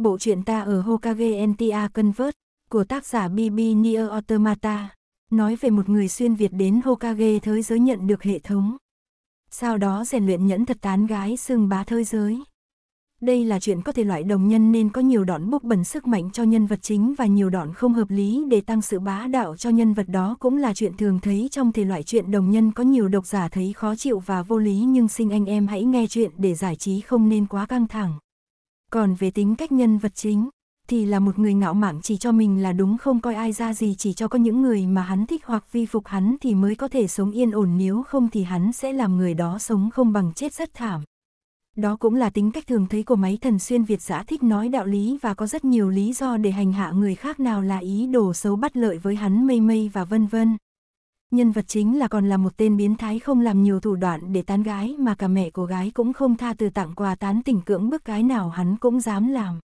Bộ truyện ta ở Hokage NTA Convert của tác giả Bibi Nier Automata, nói về một người xuyên Việt đến Hokage thế giới nhận được hệ thống. Sau đó rèn luyện nhẫn thật tán gái xương bá thế giới. Đây là chuyện có thể loại đồng nhân nên có nhiều đòn bốc bẩn sức mạnh cho nhân vật chính và nhiều đòn không hợp lý để tăng sự bá đạo cho nhân vật đó cũng là chuyện thường thấy trong thể loại chuyện đồng nhân có nhiều độc giả thấy khó chịu và vô lý nhưng xin anh em hãy nghe chuyện để giải trí không nên quá căng thẳng. Còn về tính cách nhân vật chính, thì là một người ngạo mạn chỉ cho mình là đúng không coi ai ra gì chỉ cho có những người mà hắn thích hoặc vi phục hắn thì mới có thể sống yên ổn nếu không thì hắn sẽ làm người đó sống không bằng chết rất thảm. Đó cũng là tính cách thường thấy của máy thần xuyên Việt giả thích nói đạo lý và có rất nhiều lý do để hành hạ người khác nào là ý đồ xấu bắt lợi với hắn mây mây và vân vân. Nhân vật chính là còn là một tên biến thái không làm nhiều thủ đoạn để tán gái mà cả mẹ của gái cũng không tha từ tặng quà tán tỉnh cưỡng bức gái nào hắn cũng dám làm.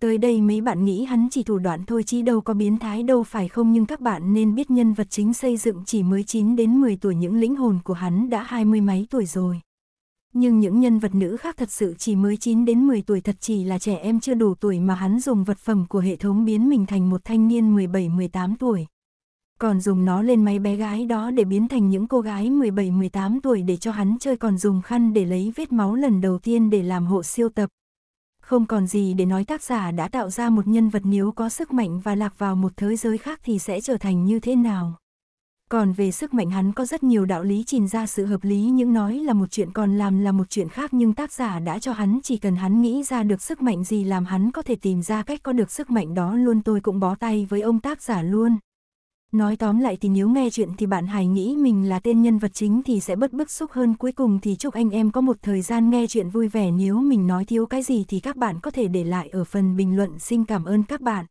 Tới đây mấy bạn nghĩ hắn chỉ thủ đoạn thôi chứ đâu có biến thái đâu phải không nhưng các bạn nên biết nhân vật chính xây dựng chỉ mới 9 đến 10 tuổi những lĩnh hồn của hắn đã hai mươi mấy tuổi rồi. Nhưng những nhân vật nữ khác thật sự chỉ mới 9 đến 10 tuổi thật chỉ là trẻ em chưa đủ tuổi mà hắn dùng vật phẩm của hệ thống biến mình thành một thanh niên 17-18 tuổi. Còn dùng nó lên máy bé gái đó để biến thành những cô gái 17-18 tuổi để cho hắn chơi còn dùng khăn để lấy vết máu lần đầu tiên để làm hộ siêu tập. Không còn gì để nói tác giả đã tạo ra một nhân vật nếu có sức mạnh và lạc vào một thế giới khác thì sẽ trở thành như thế nào. Còn về sức mạnh hắn có rất nhiều đạo lý trình ra sự hợp lý những nói là một chuyện còn làm là một chuyện khác nhưng tác giả đã cho hắn chỉ cần hắn nghĩ ra được sức mạnh gì làm hắn có thể tìm ra cách có được sức mạnh đó luôn tôi cũng bó tay với ông tác giả luôn. Nói tóm lại thì nếu nghe chuyện thì bạn hãy nghĩ mình là tên nhân vật chính thì sẽ bất bức xúc hơn cuối cùng thì chúc anh em có một thời gian nghe chuyện vui vẻ nếu mình nói thiếu cái gì thì các bạn có thể để lại ở phần bình luận xin cảm ơn các bạn.